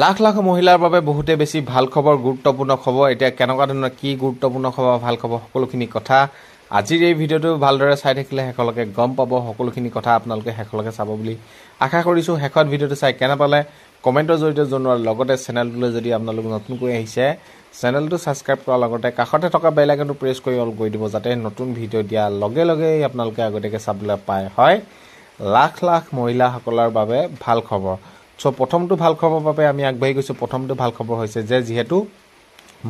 লাখ লাখ মহিলাৰ বাবে বহুতে বেছি ভাল খবৰ গুৰুত্বপূৰ্ণ খবৰ এতিয়া কেনেকুৱা ধৰণৰ কি গুৰুত্বপূৰ্ণ খবৰ ভাল খবৰ সকলোখিনি কথা আজিৰ এই ভিডিঅ'টো ভালদৰে চাই থাকিলে শেষলৈকে গম পাব সকলোখিনি কথা আপোনালোকে শেষলৈকে চাব বুলি আশা কৰিছোঁ শেষত ভিডিঅ'টো চাই কেনে পালে কমেণ্টৰ জৰিয়তে জনোৱাৰ লগতে চেনেলটোলৈ যদি আপোনালোক নতুনকৈ আহিছে চেনেলটো ছাবস্ক্ৰাইব কৰাৰ লগতে কাষতে থকা বেল আইকনটো প্ৰেছ কৰি অল কৰি দিব যাতে নতুন ভিডিঅ' দিয়াৰ লগে লগেই আপোনালোকে আগতীয়াকৈ চাবলৈ পায় হয় লাখ লাখ মহিলাসকলৰ বাবে ভাল খবৰ চ' প্ৰথমটো ভাল খবৰ বাবে আমি আগবাঢ়ি গৈছোঁ প্ৰথমটো ভাল খবৰ হৈছে যে যিহেতু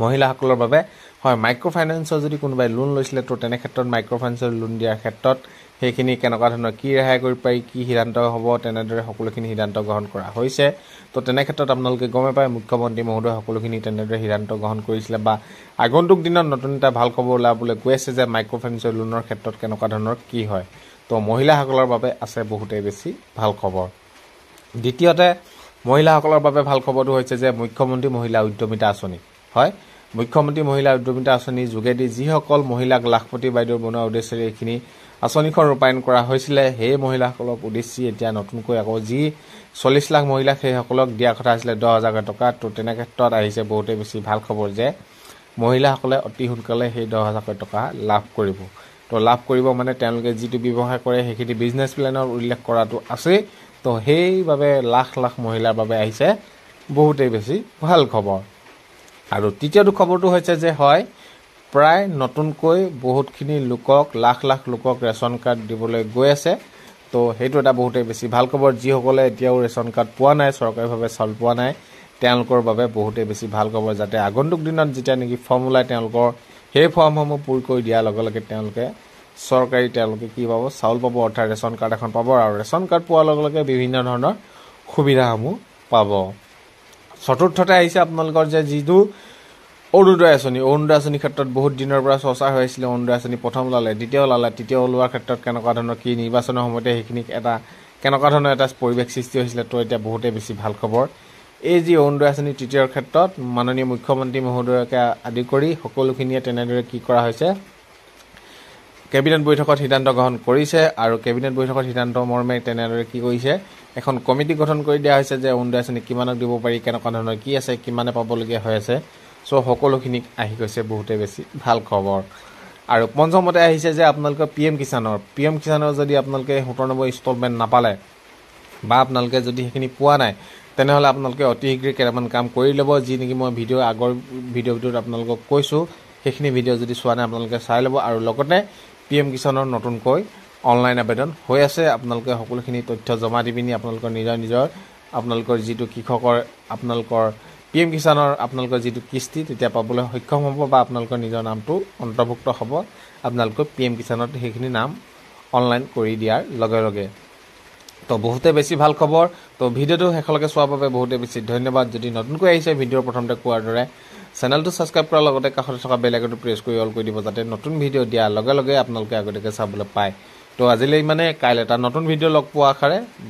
মহিলাসকলৰ বাবে হয় মাইক্ৰ' ফাইনেন্সৰ যদি কোনোবাই লোন লৈছিলে ত' তেনে ক্ষেত্ৰত মাইক্ৰ' ফাইনেন্সৰ লোন দিয়াৰ ক্ষেত্ৰত সেইখিনি কেনেকুৱা ধৰণৰ কি ৰেহাই কৰিব পাৰি কি সিদ্ধান্ত হ'ব তেনেদৰে সকলোখিনি সিদ্ধান্ত গ্ৰহণ কৰা হৈছে ত' তেনে ক্ষেত্ৰত আপোনালোকে গমেই পায় মুখ্যমন্ত্ৰী মহোদয় সকলোখিনি তেনেদৰে সিদ্ধান্ত গ্ৰহণ কৰিছিলে বা আগন্তুক দিনত নতুন এটা ভাল খবৰ ওলাবলৈ কৈ আছে যে মাইক্ৰ' ফাইনেন্সৰ লোনৰ ক্ষেত্ৰত কেনেকুৱা ধৰণৰ কি হয় ত' মহিলাসকলৰ বাবে আছে বহুতেই বেছি ভাল খবৰ দ্বিতীয়তে মহিলাসকলৰ বাবে ভাল খবৰটো হৈছে যে মুখ্যমন্ত্ৰী মহিলা উদ্যমিতা আঁচনি হয় মুখ্যমন্ত্ৰী মহিলা উদ্যমিতা আঁচনিৰ যোগেদি যিসকল মহিলাক লাখপতি বাইদেউ বনোৱাৰ উদ্দেশ্যেৰে এইখিনি আঁচনিখন ৰূপায়ণ কৰা হৈছিলে সেই মহিলাসকলক উদ্দেশ্যি এতিয়া নতুনকৈ আকৌ যি চল্লিছ লাখ মহিলাক সেইসকলক দিয়া কথা আছিলে দহ হাজাৰ টকা ত' তেনেক্ষেত্ৰত আহিছে বহুতেই বেছি ভাল খবৰ যে মহিলাসকলে অতি সোনকালে সেই দহ হাজাৰকৈ টকা লাভ কৰিব তো লাভ কৰিব মানে তেওঁলোকে যিটো ব্যৱসায় কৰে সেইখিনি বিজনেছ প্লেনৰ উল্লেখ কৰাটো আছেই তো সেইবাবে লাখ লাখ মহিলাৰ বাবে আহিছে বহুতেই বেছি ভাল খবৰ আৰু তৃতীয়টো খবৰটো হৈছে যে হয় প্ৰায় নতুনকৈ বহুতখিনি লোকক লাখ লাখ লোকক ৰেচন কাৰ্ড দিবলৈ গৈ আছে তো সেইটো এটা বহুতেই বেছি ভাল খবৰ যিসকলে এতিয়াও ৰেচন কাৰ্ড পোৱা নাই চৰকাৰীভাৱে চাউল পোৱা নাই তেওঁলোকৰ বাবে বহুতেই বেছি ভাল খবৰ যাতে আগন্তুক দিনত যেতিয়া নেকি ফৰ্ম ওলায় তেওঁলোকৰ সেই ফৰ্মসমূহ পূৰ কৰি দিয়াৰ লগে লগে তেওঁলোকে চৰকাৰী তেওঁলোকে কি পাব চাউল পাব অৰ্থাৎ ৰেচন কাৰ্ড এখন পাব আৰু ৰেচন কাৰ্ড পোৱাৰ লগে লগে বিভিন্ন ধৰণৰ সুবিধাসমূহ পাব চতুৰ্থতে আহিছে আপোনালোকৰ যে যিটো অৰুণোদয় আঁচনি অৰুণোদয় আঁচনিৰ ক্ষেত্ৰত বহুত দিনৰ পৰা চৰ্চা হৈ আছিলে অৰুণোদয় আঁচনি প্ৰথম ওলালে দ্বিতীয় ওলালে তৃতীয় ওলোৱাৰ ক্ষেত্ৰত কেনেকুৱা ধৰণৰ কি নিৰ্বাচনৰ সময়তে সেইখিনিক এটা কেনেকুৱা ধৰণৰ এটা পৰিৱেশ সৃষ্টি হৈছিলে তো এতিয়া বহুতে বেছি ভাল খবৰ এই যি অৰুণোদয় আঁচনি তৃতীয়ৰ ক্ষেত্ৰত মাননীয় মুখ্যমন্ত্ৰী মহোদয়কে আদি কৰি সকলোখিনিয়ে তেনেদৰে কি কৰা হৈছে কেবিনেট বৈঠকত সিদ্ধান্ত গ্ৰহণ কৰিছে আৰু কেবিনেট বৈঠকত সিদ্ধান্ত মৰ্মে তেনেদৰে কি কৰিছে এখন কমিটি গঠন কৰি দিয়া হৈছে যে অৰুণোদয় আঁচনি কিমানক দিব পাৰি কেনেকুৱা ধৰণৰ কি আছে কিমানে পাবলগীয়া হৈ আছে চ' সকলোখিনিক আহি গৈছে বহুতে বেছি ভাল খবৰ আৰু পঞ্চমতে আহিছে যে আপোনালোকে পি এম কিষাণৰ পি এম কিষাণৰ যদি আপোনালোকে সোতৰ নম্বৰ ইনষ্টলমেণ্ট নাপালে বা আপোনালোকে যদি সেইখিনি পোৱা নাই তেনেহ'লে আপোনালোকে অতি শীঘ্ৰে কেইটামান কাম কৰি ল'ব যি নেকি মই ভিডিঅ' আগৰ ভিডিঅ'টোত আপোনালোকক কৈছোঁ সেইখিনি ভিডিঅ' যদি চোৱা নাই আপোনালোকে চাই ল'ব আৰু লগতে পি এম কিষাণৰ নতুনকৈ অনলাইন আবেদন হৈ আছে আপোনালোকে সকলোখিনি তথ্য জমা দি পিনি আপোনালোকৰ নিজৰ নিজৰ আপোনালোকৰ যিটো কৃষকৰ আপোনালোকৰ পি এম কিষাণৰ আপোনালোকৰ যিটো কিস্তি তেতিয়া পাবলৈ সক্ষম হ'ব বা আপোনালোকৰ নিজৰ নামটো অন্তৰ্ভুক্ত হ'ব আপোনালোকৰ পি এম কিষাণত সেইখিনি নাম অনলাইন কৰি দিয়াৰ লগে লগে তো বহুতে বেছি ভাল খবৰ তো ভিডিঅ'টো শেষলৈকে চোৱাৰ বাবে বহুতে বেছি ধন্যবাদ যদি নতুনকৈ আহিছে ভিডিঅ'ৰ প্ৰথমতে কোৱাৰ দৰে চেনেলটো ছাবস্ক্ৰাইব কৰাৰ লগতে কাষতে থকা বেল আইকনটো প্ৰেছ কৰি অল কৰি দিব যাতে নতুন ভিডিঅ' দিয়াৰ লগে লগে আপোনালোকে আগতীয়াকৈ চাবলৈ পায় তো আজিলৈ ইমানে কাইলৈ এটা নতুন ভিডিঅ' লগ পোৱা আশাৰে